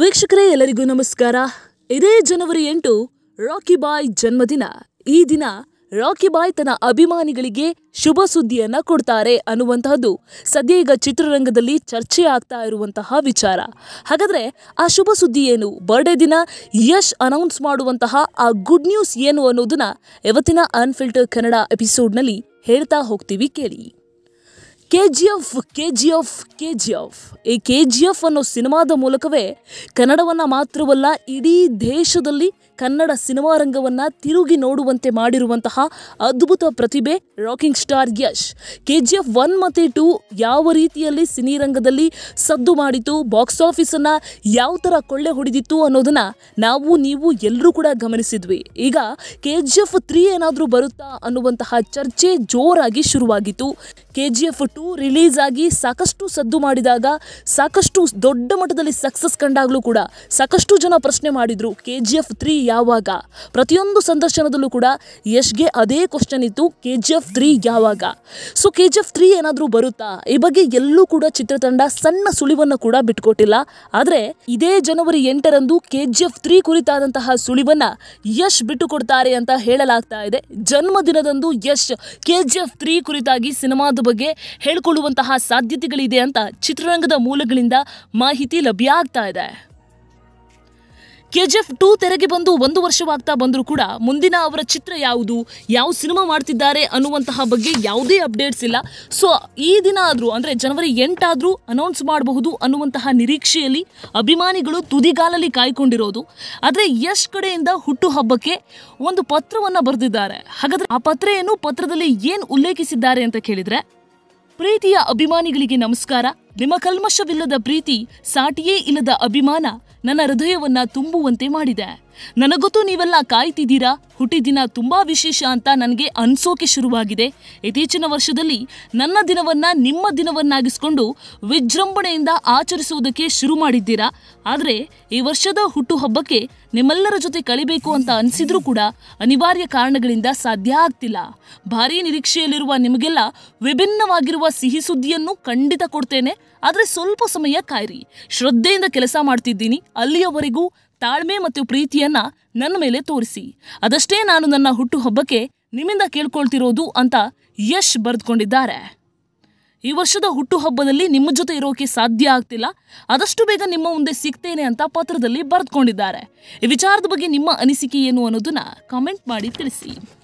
ವೀಕ್ಷಕರೇ ಎಲ್ಲರಿಗೂ ನಮಸ್ಕಾರ ಇದೇ ಜನವರಿ ಎಂಟು ರಾಕಿ ಬಾಯ್ ಜನ್ಮದಿನ ಈ ದಿನ ರಾಕಿ ಬಾಯ್ ತನ್ನ ಅಭಿಮಾನಿಗಳಿಗೆ ಶುಭ ಸುದ್ದಿಯನ್ನ ಕೊಡ್ತಾರೆ ಅನ್ನುವಂತಹದ್ದು ಸದ್ಯ ಈಗ ಚಿತ್ರರಂಗದಲ್ಲಿ ಚರ್ಚೆ ಆಗ್ತಾ ಇರುವಂತಹ ವಿಚಾರ ಹಾಗಾದ್ರೆ ಆ ಶುಭ ಸುದ್ದಿ ಏನು ಬರ್ಡೇ ದಿನ ಯಶ್ ಅನೌನ್ಸ್ ಮಾಡುವಂತಹ ಆ ಗುಡ್ ನ್ಯೂಸ್ ಏನು ಅನ್ನೋದನ್ನ ಇವತ್ತಿನ ಅನ್ಫಿಲ್ಟರ್ ಕನ್ನಡ ಎಪಿಸೋಡ್ನಲ್ಲಿ ಹೇಳ್ತಾ ಹೋಗ್ತೀವಿ ಕೇಳಿ K G F K G F K G F ಈ ಕೆ ಜಿ ಎಫ್ ಅನ್ನೋ ಸಿನಿಮಾದ ಮೂಲಕವೇ ಕನ್ನಡವನ್ನು ಮಾತ್ರವಲ್ಲ ಇಡೀ ದೇಶದಲ್ಲಿ ಕನ್ನಡ ಸಿನಿಮಾ ರಂಗವನ್ನು ತಿರುಗಿ ನೋಡುವಂತೆ ಮಾಡಿರುವಂತಹ ಅದ್ಭುತ ಪ್ರತಿಭೆ rocking star Yash K G F one ಮತ್ತು ಟೂ ಯಾವ ರೀತಿಯಲ್ಲಿ ಸಿನಿರಂಗದಲ್ಲಿ ಸದ್ದು ಮಾಡಿತು ಬಾಕ್ಸ್ ಆಫೀಸನ್ನು ಯಾವ ಥರ ಕೊಳ್ಳೆ ಹೊಡೆದಿತ್ತು ಅನ್ನೋದನ್ನು ನಾವು ನೀವು ಎಲ್ಲರೂ ಕೂಡ ಗಮನಿಸಿದ್ವಿ ಈಗ ಕೆ ಜಿ ಎಫ್ ತ್ರೀ ಏನಾದರೂ ಬರುತ್ತಾ ಅನ್ನುವಂತಹ ಚರ್ಚೆ ಜೋರಾಗಿ ಶುರುವಾಗಿತ್ತು K G F two release ಆಗಿ ಸಾಕಷ್ಟು ಸದ್ದು ಮಾಡಿದಾಗ ಸಾಕಷ್ಟು ದೊಡ್ಡ ಮಟ್ಟದಲ್ಲಿ ಸಕ್ಸಸ್ ಕಂಡಾಗಲೂ ಕೂಡ ಸಾಕಷ್ಟು ಜನ ಪ್ರಶ್ನೆ ಮಾಡಿದರು ಕೆ ಜಿ ಎಫ್ ತ್ರೀ ಯಾವಾಗ ಪ್ರತಿಯೊಂದು ಸಂದರ್ಶನದಲ್ಲೂ ಕೂಡ ಯಶ್ಗೆ ಅದೇ ಕ್ವಶನ್ ಇತ್ತು ಕೆ ಜಿ ಎಫ್ ತ್ರೀ ಯಾವಾಗ so K G F three ಏನಾದರೂ ಬರುತ್ತಾ ಈ ಬಗ್ಗೆ ಎಲ್ಲೂ ಕೂಡ ಚಿತ್ರತಂಡ ಸಣ್ಣ ಸುಳಿವನ್ನು ಕೂಡ ಬಿಟ್ಕೊಟ್ಟಿಲ್ಲ ಆದರೆ ಇದೇ ಜನವರಿ ಎಂಟರಂದು ಕೆ ಜಿ ಎಫ್ ತ್ರೀ ಕುರಿತಾದಂತಹ ಸುಳಿವನ್ನು ಯಶ್ ಕೊಡ್ತಾರೆ ಅಂತ ಹೇಳಲಾಗ್ತಾ ಇದೆ ಜನ್ಮದಿನದಂದು Yash K G F three ಕುರಿತಾಗಿ ಸಿನಿಮಾದ ಬಗ್ಗೆ ಹೇಳ್ಕೊಳ್ಳುವಂತಹ ಸಾಧ್ಯತೆಗಳಿದೆ ಅಂತ ಚಿತ್ರರಂಗದ ಮೂಲಗಳಿಂದ ಮಾಹಿತಿ ಲಭ್ಯ ಆಗ್ತಾ ಇದೆ ಕೆಜಿಎಫ್ ಟು ತೆರೆಗೆ ಬಂದು ಒಂದು ವರ್ಷವಾಗ್ತಾ ಬಂದರೂ ಕೂಡ ಮುಂದಿನ ಅವರ ಚಿತ್ರ ಯಾವುದು ಯಾವ ಸಿನಿಮಾ ಮಾಡ್ತಿದ್ದಾರೆ ಅನ್ನುವಂತಹ ಬಗ್ಗೆ ಯಾವುದೇ ಅಪ್ಡೇಟ್ಸ್ ಇಲ್ಲ ಸೊ ಈ ದಿನ ಆದರೂ ಅಂದರೆ ಜನವರಿ ಎಂಟಾದರೂ ಅನೌನ್ಸ್ ಮಾಡಬಹುದು ಅನ್ನುವಂತಹ ನಿರೀಕ್ಷೆಯಲ್ಲಿ ಅಭಿಮಾನಿಗಳು ತುದಿಗಾಲಲ್ಲಿ ಕಾಯ್ಕೊಂಡಿರೋದು ಆದರೆ ಯಶ್ ಕಡೆಯಿಂದ ಹುಟ್ಟು ಹಬ್ಬಕ್ಕೆ ಒಂದು ಪತ್ರವನ್ನು ಬರೆದಿದ್ದಾರೆ ಹಾಗಾದರೆ ಆ ಪತ್ರ ಏನು ಪತ್ರದಲ್ಲಿ ಏನು ಉಲ್ಲೇಖಿಸಿದ್ದಾರೆ ಅಂತ ಕೇಳಿದರೆ ಪ್ರೀತಿಯ ಅಭಿಮಾನಿಗಳಿಗೆ ನಮಸ್ಕಾರ ನಿಮ್ಮ ಕಲ್ಮಶವಿಲ್ಲದ ಪ್ರೀತಿ ಸಾಟಿಯೇ ಇಲ್ಲದ ಅಭಿಮಾನ ನನ್ನ ಹೃದಯವನ್ನ ತುಂಬುವಂತೆ ಮಾಡಿದೆ ನನಗೊತ್ತೂ ನೀವೆಲ್ಲ ಕಾಯ್ತಿದ್ದೀರಾ ಹುಟ್ಟಿದಿನ ತುಂಬ ವಿಶೇಷ ಅಂತ ನನಗೆ ಅನ್ಸೋಕೆ ಶುರುವಾಗಿದೆ ಇತ್ತೀಚಿನ ವರ್ಷದಲ್ಲಿ ನನ್ನ ದಿನವನ್ನ ನಿಮ್ಮ ದಿನವನ್ನಾಗಿಸ್ಕೊಂಡು ವಿಜೃಂಭಣೆಯಿಂದ ಆಚರಿಸುವುದಕ್ಕೆ ಶುರು ಮಾಡಿದ್ದೀರಾ ಆದರೆ ಈ ವರ್ಷದ ಹುಟ್ಟುಹಬ್ಬಕ್ಕೆ ನಿಮ್ಮೆಲ್ಲರ ಜೊತೆ ಕಳಿಬೇಕು ಅಂತ ಅನಿಸಿದ್ರೂ ಕೂಡ ಅನಿವಾರ್ಯ ಕಾರಣಗಳಿಂದ ಸಾಧ್ಯ ಆಗ್ತಿಲ್ಲ ಭಾರೀ ನಿರೀಕ್ಷೆಯಲ್ಲಿರುವ ನಿಮಗೆಲ್ಲ ವಿಭಿನ್ನವಾಗಿರುವ ಸಿಹಿ ಸುದ್ದಿಯನ್ನು ಖಂಡಿತ ಕೊಡ್ತೇನೆ ಆದರೆ ಸ್ವಲ್ಪ ಸಮಯ ಕಾಯಿರಿ ಶ್ರದ್ಧೆಯಿಂದ ಕೆಲಸ ಮಾಡ್ತಿದ್ದೀನಿ ಅಲ್ಲಿಯವರೆಗೂ ತಾಳ್ಮೆ ಮತ್ತು ಪ್ರೀತಿಯನ್ನು ನನ್ನ ಮೇಲೆ ತೋರಿಸಿ ಅದಷ್ಟೇ ನಾನು ನನ್ನ ಹುಟ್ಟುಹಬ್ಬಕ್ಕೆ ನಿಮ್ಮಿಂದ ಕೇಳ್ಕೊಳ್ತಿರೋದು ಅಂತ ಯಶ್ ಬರೆದುಕೊಂಡಿದ್ದಾರೆ ಈ ವರ್ಷದ ಹುಟ್ಟುಹಬ್ಬದಲ್ಲಿ ನಿಮ್ಮ ಜೊತೆ ಇರೋಕೆ ಸಾಧ್ಯ ಆಗ್ತಿಲ್ಲ ಆದಷ್ಟು ಬೇಗ ನಿಮ್ಮ ಮುಂದೆ ಸಿಗ್ತೇನೆ ಅಂತ ಪತ್ರದಲ್ಲಿ ಬರೆದುಕೊಂಡಿದ್ದಾರೆ ಈ ವಿಚಾರದ ಬಗ್ಗೆ ನಿಮ್ಮ ಅನಿಸಿಕೆ ಏನು ಅನ್ನೋದನ್ನ ಕಾಮೆಂಟ್ ಮಾಡಿ ತಿಳಿಸಿ